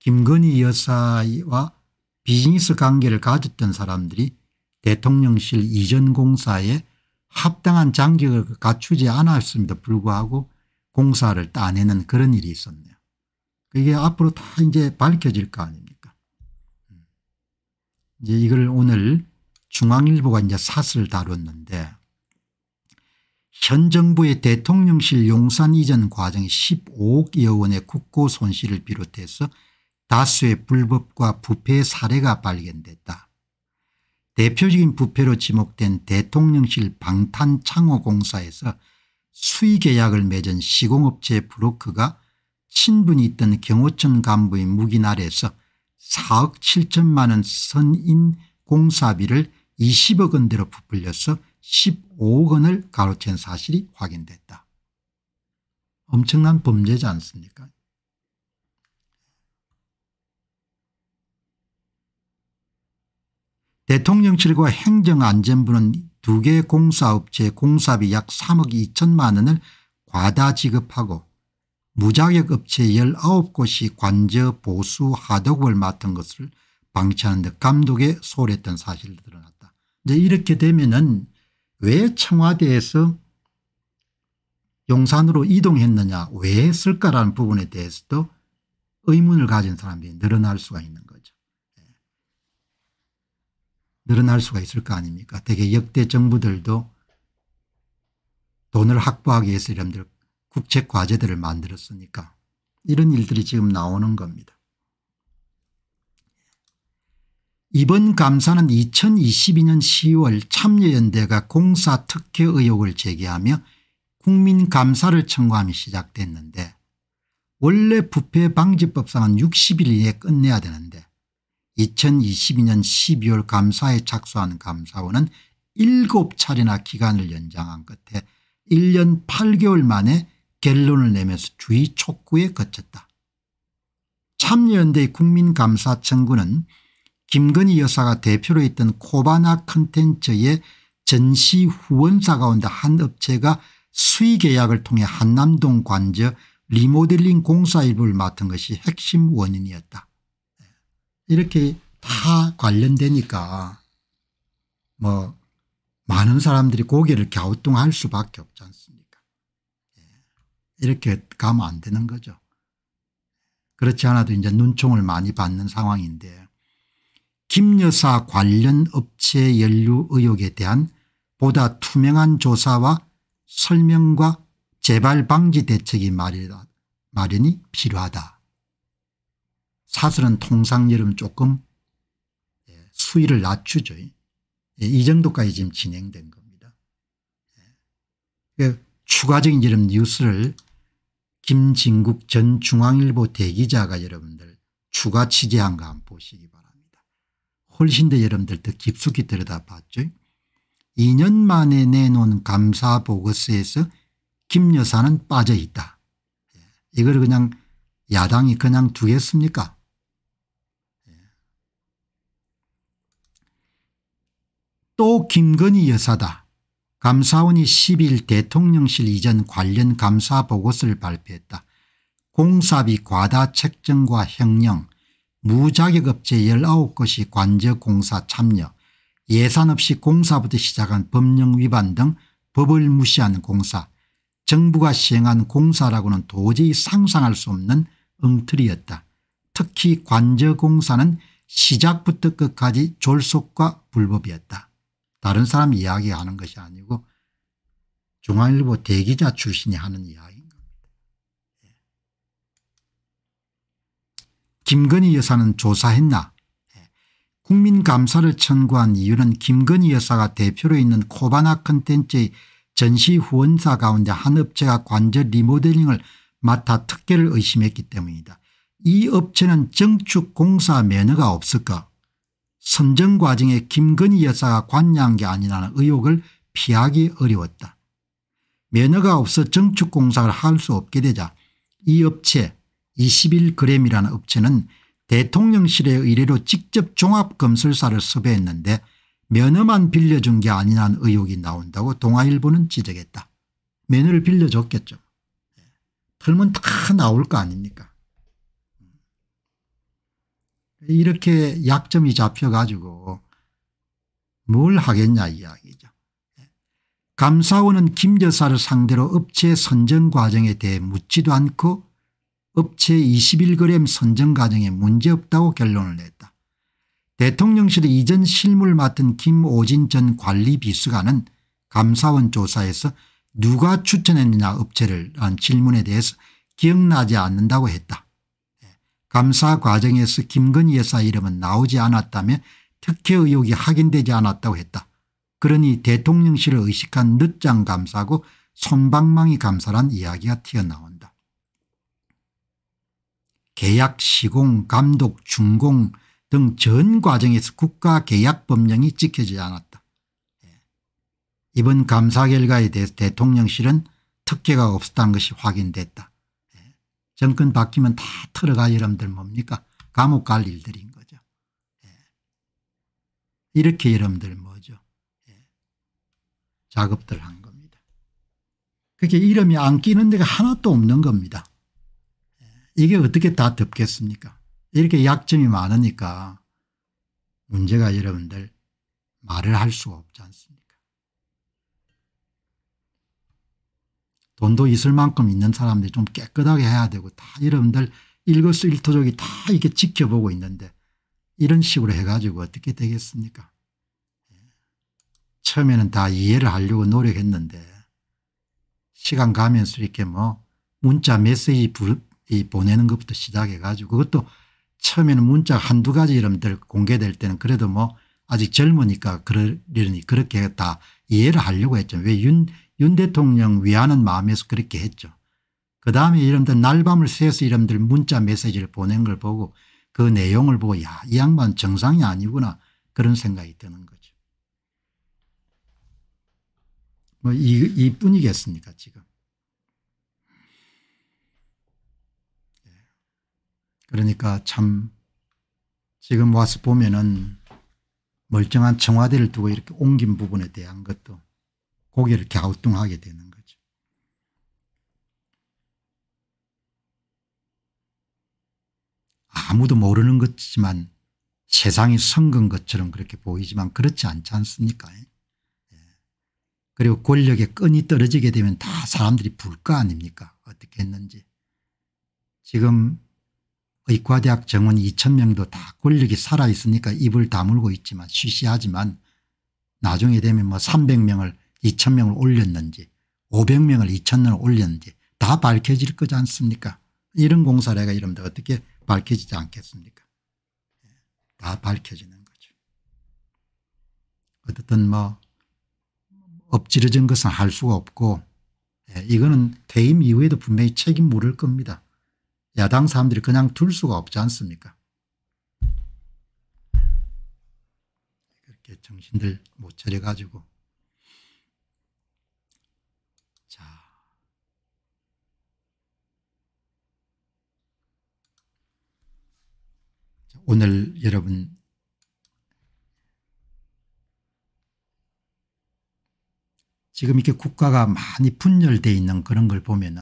김건희 여사와 비즈니스 관계를 가졌던 사람들이 대통령실 이전 공사에 합당한 장기을 갖추지 않았음에도 불구하고 공사를 따내는 그런 일이 있었네요. 그게 앞으로 다 이제 밝혀질 거 아닙니까? 이제 이걸 오늘 중앙일보가 이제 사슬 다뤘는데 현 정부의 대통령실 용산 이전 과정이 15억여 원의 국고 손실을 비롯해서 다수의 불법과 부패의 사례가 발견됐다. 대표적인 부패로 지목된 대통령실 방탄창호공사에서 수의계약을 맺은 시공업체 브로크가 친분이 있던 경호청 간부의 묵인 아래서 4억 7천만 원 선인 공사비를 20억 원대로 부풀려서 15억 원을 가로챈 사실이 확인됐다. 엄청난 범죄지 않습니까 대통령실과 행정안전부는 두 개공사업체 공사비 약 3억 2천만 원을 과다 지급하고 무자격 업체 19곳이 관저 보수 하덕을 맡은 것을 방치하는 데 감독에 소홀했던 사실이 드러났다. 이제 이렇게 되면은 왜 청와대에서 용산으로 이동했느냐 왜 했을까라는 부분에 대해서도 의문을 가진 사람들이 늘어날 수가 있는 거죠. 늘어날 수가 있을 거 아닙니까 대개 역대 정부들도 돈을 확보하기 위해서 이런들 국책 과제들을 만들었으니까 이런 일들이 지금 나오는 겁니다. 이번 감사는 2022년 10월 참여연대가 공사 특혜 의혹을 제기하며 국민감사를 청구함이 시작됐는데 원래 부패방지법상은 60일 이내에 끝내야 되는데 2022년 12월 감사에 착수한 감사원은 7차례나 기간을 연장한 끝에 1년 8개월 만에 결론을 내면서 주의 촉구에 거쳤다. 참여연대 국민감사 청구는 김건희 여사가 대표로 있던 코바나 컨텐츠의 전시 후원사 가운데 한 업체가 수의계약을 통해 한남동 관저 리모델링 공사 일부를 맡은 것이 핵심 원인이었다. 이렇게 다 관련되니까 뭐 많은 사람들이 고개를 갸우뚱할 수밖에 없지 않습니까 예. 이렇게 가면 안 되는 거죠. 그렇지 않아도 이제 눈총을 많이 받는 상황인데 김 여사 관련 업체 연루 의혹에 대한 보다 투명한 조사와 설명과 재발 방지 대책이 마련이 필요하다. 사슬은 통상 여름 조금 예, 수위를 낮추죠. 예, 이 정도까지 지금 진행된 겁니다. 예. 그 추가적인 여름 뉴스를 김진국 전 중앙일보 대기자가 여러분들 추가 취재한 거 한번 보시기 바랍니다. 훨씬 더 여러분들 더 깊숙이 들여다봤죠. 2년 만에 내놓은 감사 보고서에서 김 여사는 빠져있다. 이걸 그냥 야당이 그냥 두겠습니까 또 김건희 여사다. 감사원이 10일 대통령실 이전 관련 감사 보고서를 발표했다. 공사비 과다 책정과 형량, 무자격업체 1 9곳이 관저 공사 참여, 예산 없이 공사부터 시작한 법령 위반 등 법을 무시한 공사, 정부가 시행한 공사라고는 도저히 상상할 수 없는 엉터리였다. 특히 관저공사는 시작부터 끝까지 졸속과 불법이었다. 다른 사람 이야기하는 것이 아니고 중앙일보 대기자 출신이 하는 이야기인 겁니다. 예. 김건희 여사는 조사했나 예. 국민감사를 청구한 이유는 김건희 여사가 대표로 있는 코바나 컨텐츠의 전시 후원사 가운데 한 업체가 관절 리모델링을 맡아 특혜를 의심했기 때문이다. 이 업체는 정축공사 매너가 없을까 선정 과정에 김건희 여사가 관여한 게 아니라는 의혹을 피하기 어려웠다. 면허가 없어 정축 공사를 할 수 없게 되자 이 업체 21그램이라는 업체는 대통령실의 의뢰로 직접 종합검술사를 섭외했는데 면허만 빌려준 게 아니라는 의혹이 나온다고 동아일보는 지적했다. 면허를 빌려줬겠죠. 예. 털면 다 나올 거 아닙니까 이렇게 약점이 잡혀가지고 뭘 하겠냐 이야기죠. 감사원은 김 여사를 상대로 업체 선정 과정에 대해 묻지도 않고 업체 21g 선정 과정에 문제없다고 결론을 냈다. 대통령실 의 이전 실무를 맡은 김오진 전 관리비수관은 감사원 조사에서 누가 추천했느냐 업체를 라 질문에 대해서 기억나지 않는다고 했다. 감사 과정에서 김건희 여사 이름은 나오지 않았다며 특혜 의혹이 확인되지 않았다고 했다. 그러니 대통령실을 의식한 늦장 감사고 손방망이 감사란 이야기가 튀어나온다. 계약 시공 감독 준공 등 전 과정에서 국가 계약 법령이 지켜지지 않았다. 예. 이번 감사 결과에 대해서 대통령실은 특혜가 없었다는 것이 확인됐다. 정권 바뀌면 다 털어가 여러분들 뭡니까 감옥 갈 일들인 거죠. 예. 이렇게 여러분들 뭐죠 예. 작업들 한 겁니다. 그게 이름이 안 끼는 데가 하나도 없는 겁니다. 예. 이게 어떻게 다 덮겠습니까 이렇게 약점이 많으니까 문제가 여러분들 말을 할 수가 없지 않습니까 돈도 있을 만큼 있는 사람들이 좀 깨끗하게 해야 되고 다 여러분들 일거수일투족이 다 이렇게 지켜보고 있는데 이런 식으로 해가지고 어떻게 되겠습니까 처음에는 다 이해를 하려고 노력했는데 시간 가면서 이렇게 뭐 문자 메시지 보내는 것부터 시작해 가지고 그것도 처음에는 문자 한두 가지 이름들 공개될 때는 그래도 뭐 아직 젊으니까 그러려니 그렇게 다 이해를 하려고 했죠. 왜 윤, 윤 대통령 위하는 마음에서 그렇게 했죠. 그 다음에 이름들 날밤을 새서 이름들 문자 메시지를 보낸 걸 보고 그 내용을 보고 야이 양반 정상이 아니구나 그런 생각이 드는 거죠. 뭐 이, 이뿐이겠습니까 지금. 예. 그러니까 참 지금 와서 보면은 멀쩡한 청와대를 두고 이렇게 옮긴 부분에 대한 것도 고개 이렇게 아우뚱하게 되는 거죠. 아무도 모르는 것지만 세상이 성근 것처럼 그렇게 보이지만 그렇지 않지 않습니까? 예. 그리고 권력의 끈이 떨어지게 되면 다 사람들이 불 거 아닙니까? 어떻게 했는지. 지금 의과대학 정원 2천명도 다 권력이 살아있으니까 입을 다물고 있지만 쉬쉬하지만 나중에 되면 뭐 300명을 2천 명을 올렸는지 500명을 2천 명을 올렸는지 다 밝혀질 거지 않습니까 이런 공사례가 이름도 어떻게 밝혀지지 않겠습니까 예, 다 밝혀지는 거죠. 어쨌든 뭐 엎질러진 것은 할 수가 없고 예, 이거는 퇴임 이후에도 분명히 책임 물을 겁니다. 야당 사람들이 그냥 둘 수가 없지 않습니까 그렇게 정신들 못 차려가지고 오늘 여러분 지금 이렇게 국가가 많이 분열되어 있는 그런 걸 보면